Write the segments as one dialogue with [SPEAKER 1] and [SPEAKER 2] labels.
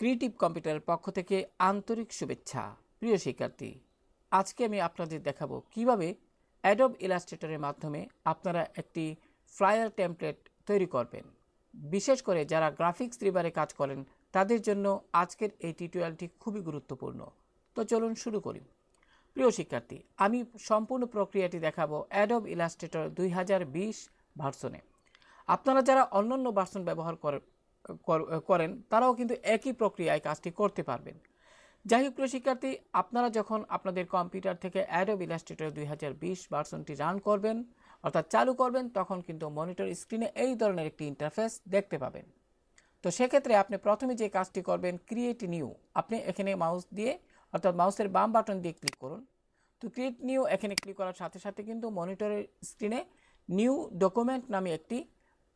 [SPEAKER 1] creative কম্পিউটারের পক্ষ থেকে আন্তরিক শুভেচ্ছা প্রিয় শিক্ষার্থী আজকে আমি আপনাদের দেখাবো কিভাবে অ্যাডব ইলাস্ট্রেটরের মাধ্যমে আপনারা একটি ফ্লায়ার টেমপ্লেট তৈরি করবেন বিশেষ করে যারা গ্রাফিক্স রিবারে কাজ করেন তাদের জন্য আজকের এই টিউটোরিয়ালটি খুবই গুরুত্বপূর্ণ তো চলুন শুরু করি প্রিয় শিক্ষার্থী আমি সম্পূর্ণ প্রক্রিয়াটি দেখাবো অ্যাডব ইলাস্ট্রেটর দুই হাজার বিশ ভার্সনে আপনারা যারা অন্যান্য ভার্সন ব্যবহার করেন তারাও কিন্তু একই প্রক্রিয়ায় কাজটি করতে পারবেন যাই হোক প্রিয় শিক্ষার্থী আপনারা যখন আপনাদের কম্পিউটার থেকে অ্যাডো বিলাস্টেটর দুই হাজার বিশ ভার্সনটি রান করবেন অর্থাৎ চালু করবেন তখন কিন্তু মনিটর স্ক্রিনে এই ধরনের একটি ইন্টারফেস দেখতে পাবেন তো সেক্ষেত্রে আপনি প্রথমে যে কাজটি করবেন ক্রিয়েট নিউ আপনি এখানে মাউস দিয়ে অর্থাৎ মাউসের বাম বাটন দিয়ে ক্লিক করুন তো ক্রিয়েট নিউ এখানে ক্লিক করার সাথে সাথে কিন্তু মনিটরের স্ক্রিনে নিউ ডকুমেন্ট নামে একটি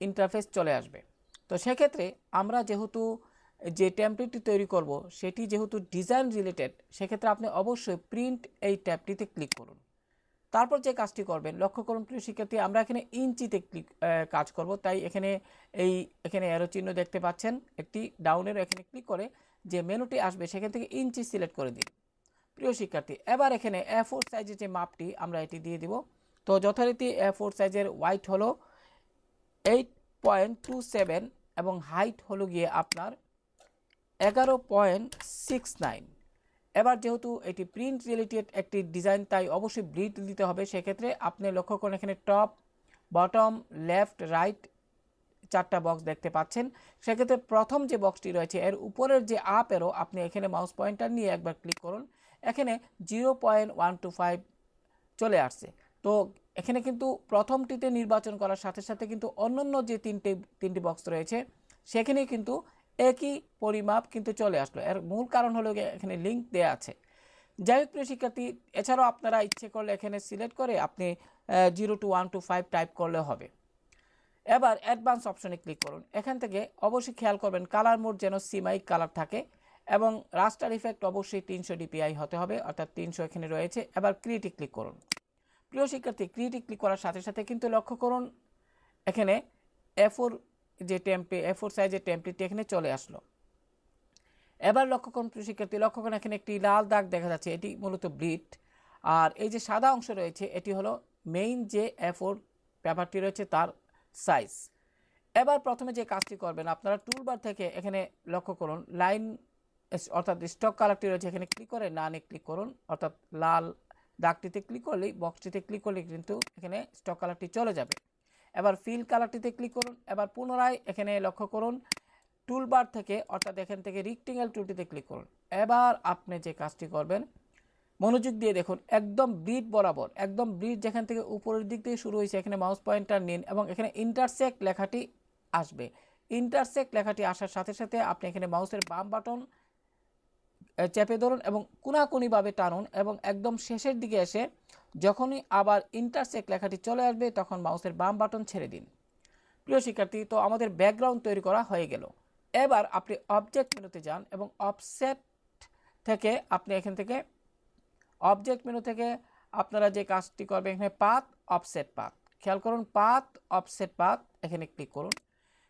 [SPEAKER 1] ইন্টারফেস চলে আসবে তো সেক্ষেত্রে আমরা যেহেতু যে ট্যাম্পলেটটি তৈরি করব সেটি যেহেতু ডিজাইন রিলেটেড সেক্ষেত্রে আপনি অবশ্যই প্রিন্ট এই ট্যাবটিতে ক্লিক করুন তারপর যে কাজটি করবেন লক্ষ্য করুন প্রিয় শিক্ষার্থী আমরা এখানে ইঞ্চিতে ক্লিক কাজ করব তাই এখানে এই এখানে অ্যারো চিহ্ন দেখতে পাচ্ছেন একটি ডাউনের এখানে ক্লিক করে যে মেনুটি আসবে সেখান থেকে ইঞ্চি সিলেক্ট করে দিন প্রিয় শিক্ষার্থী এবার এখানে এ ফোর সাইজের যে মাপটি আমরা এটি দিয়ে দিব তো যথারীতি এ ফোর সাইজের হোয়াইট হলো এইট পয়েন্ট টু সেভেন এবং হাইট হলো গিয়ে আপনার এগারো পয়েন্ট সিক্স নাইন এবার যেহেতু এটি প্রিন্ট রিলেটেড একটি ডিজাইন তাই অবশ্যই ব্রিড দিতে হবে সেক্ষেত্রে আপনি লক্ষ্য করুন এখানে টপ বটম লেফট রাইট চারটা বক্স দেখতে পাচ্ছেন সেক্ষেত্রে প্রথম যে বক্সটি রয়েছে এর উপরের যে আপ এরও আপনি এখানে মাউস পয়েন্টার নিয়ে একবার ক্লিক করুন এখানে zero point one two five চলে আসছে তো এখানে কিন্তু প্রথমটিতে নির্বাচন করার সাথে সাথে কিন্তু অন্যান্য যে তিনটে তিনটি বক্স রয়েছে সেখানে কিন্তু একই পরিমাপ কিন্তু চলে আসলো এর মূল কারণ হলো এখানে লিঙ্ক দেওয়া আছে যাই হোক প্রিয় শিক্ষার্থী এছাড়াও আপনারা ইচ্ছে করলে এখানে সিলেক্ট করে আপনি zero two one two five type করলে হবে এবার অ্যাডভান্স অপশনে ক্লিক করুন এখান থেকে অবশ্যই খেয়াল করবেন কালার মোড যেন সিমাই কালার থাকে এবং রাস্টার ইফেক্ট অবশ্যই তিনশো ডিপিআই হতে হবে অর্থাৎ তিনশো এখানে রয়েছে এবার ক্রিয়েটি ক্লিক করুন প্রিয় শিক্ষার্থী ক্রিয়েটি ক্লিক করার সাথে সাথে কিন্তু লক্ষ্য করুন এখানে এ ফোর যে টেম্পে এ ফোর সাইজের টেম্পলেটটি এখানে চলে আসলো এবার লক্ষ্য করুন প্রিয় শিক্ষার্থী লক্ষ্য করুন এখানে একটি লাল দাগ দেখা যাচ্ছে এটি মূলত ব্রিড আর এই যে সাদা অংশ রয়েছে এটি হলো মেইন যে এ ফোর পেপারটি রয়েছে তার সাইজ এবার প্রথমে যে কাজটি করবেন আপনারা টুলবার থেকে এখানে লক্ষ্য করুন লাইন অর্থাৎ স্টক কালারটি রয়েছে এখানে ক্লিক করে নানে ক্লিক করুন অর্থাৎ লাল দাগটিতে ক্লিক করলেই বক্সটিতে ক্লিক করলে কিন্তু এখানে স্টক কালারটি চলে যাবে এবার ফিল কালারটিতে ক্লিক করুন এবার পুনরায় এখানে লক্ষ্য করুন টুলবার থেকে অর্থাৎ এখান থেকে রিক্টিংয়াল টুলটিতে ক্লিক করুন এবার আপনি যে কাজটি করবেন মনোযোগ দিয়ে দেখুন একদম ব্রিড বরাবর একদম ব্রিড যেখান থেকে উপরের দিক থেকে শুরু হয়েছে এখানে মাউস পয়েন্টার নিন এবং এখানে ইন্টারসেক্ট লেখাটি আসবে ইন্টারসেক্ট লেখাটি আসার সাথে সাথে আপনি এখানে মাউসের বাম বাটন চেপে ধরুন এবং কোনাকুনিভাবে টানুন এবং একদম শেষের দিকে এসে যখনই আবার ইন্টারসেক লেখাটি চলে আসবে তখন মাউসের বাম বাটন ছেড়ে দিন প্রিয় শিক্ষার্থী তো আমাদের ব্যাকগ্রাউন্ড তৈরি করা হয়ে গেল এবার আপনি অবজেক্ট মেনুতে যান এবং অফসেট থেকে আপনি এখান থেকে অবজেক্ট মেনু থেকে আপনারা যে কাজটি করবেন এখানে পাত অফসেট পাত খেয়াল করুন পাত অফসেট পাত এখানে ক্লিক করুন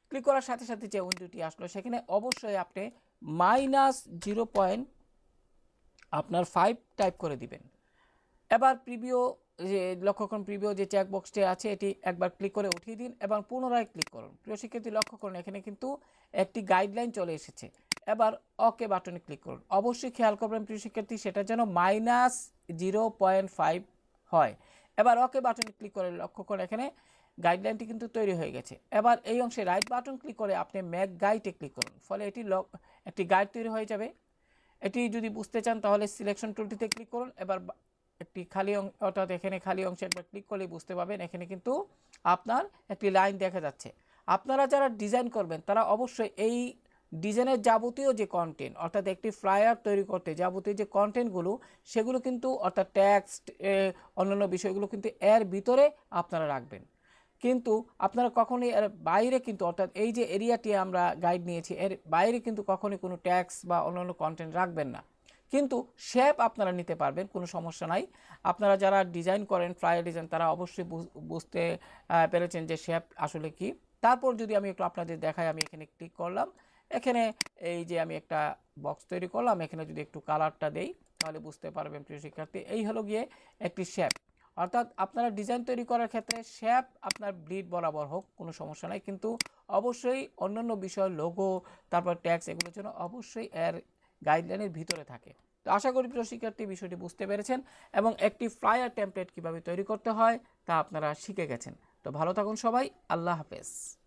[SPEAKER 1] ক্লিক করার সাথে সাথে যে উইন্ডোটি আসলো সেখানে অবশ্যই আপনি মাইনাস জিরো পয়েন্ট আপনার ফাইভ টাইপ করে দিবেন এবার প্রিভিও যে লক্ষ্য করুন প্রিভিও যে চেকবক্সটি আছে এটি একবার ক্লিক করে উঠিয়ে দিন এবং পুনরায় ক্লিক করুন প্রিয় শিক্ষার্থী লক্ষ্য করুন এখানে কিন্তু একটি গাইডলাইন চলে এসেছে এবার ওকে বাটনে ক্লিক করুন অবশ্যই খেয়াল করবেন প্রিয় শিক্ষার্থী সেটা যেন মাইনাস জিরো পয়েন্ট ফাইভ হয় এবার ওকে বাটনে ক্লিক করে লক্ষ্য করুন এখানে গাইডলাইনটি কিন্তু তৈরি হয়ে গেছে এবার এই অংশে রাইট বাটন ক্লিক করে আপনি ম্যাক গাইডে ক্লিক করুন ফলে এটি লক একটি গাইড তৈরি হয়ে যাবে এটি যদি বুঝতে চান তাহলে সিলেকশন টুলটিতে ক্লিক করুন এবার একটি খালি অংশ অর্থাৎ এখানে খালি অংশে একবার ক্লিক করলে বুঝতে পারবেন এখানে কিন্তু আপনার একটি লাইন দেখা যাচ্ছে আপনারা যারা ডিজাইন করবেন তারা অবশ্যই এই ডিজাইনের যাবতীয় যে কন্টেন্ট অর্থাৎ একটি ফ্লায়ার তৈরি করতে যাবতীয় যে কন্টেন্টগুলো সেগুলো কিন্তু অর্থাৎ ট্যাক্সট অন্যান্য বিষয়গুলো কিন্তু এর ভিতরে আপনারা রাখবেন কিন্তু আপনারা কখনোই এর বাইরে কিন্তু অর্থাৎ এই যে এরিয়াটি আমরা গাইড নিয়েছি এর বাইরে কিন্তু কখনোই কোনো ট্যাক্স বা অন্যান্য কন্টেন্ট রাখবেন না কিন্তু শেপ আপনারা নিতে পারবেন কোনো সমস্যা নাই আপনারা যারা ডিজাইন করেন ফ্লায়ার ডিজাইন তারা অবশ্যই বুঝতে পেরেছেন যে শেপ আসলে কি তারপর যদি আমি একটু আপনাদের দেখাই আমি এখানে ক্লিক করলাম এখানে এই যে আমি একটা বক্স তৈরি করলাম এখানে যদি একটু কালারটা দেই তাহলে বুঝতে পারবেন প্রিয় শিক্ষার্থী এই হলো গিয়ে একটি শেপ অর্থাৎ আপনারা ডিজাইন তৈরি করার ক্ষেত্রে শ্যাপ আপনার ব্লিড বরাবর হোক কোনো সমস্যা নাই কিন্তু অবশ্যই অন্যান্য বিষয় লোগো তারপর ট্যাক্স এগুলোর জন্য অবশ্যই এর গাইডলাইনের ভিতরে থাকে তো আশা করি প্রশিক্ষার্থী বিষয়টি বুঝতে পেরেছেন এবং একটি ফ্লায়ার টেমপ্লেট কীভাবে তৈরি করতে হয় তা আপনারা শিখে গেছেন তো ভালো থাকুন সবাই আল্লাহ হাফেজ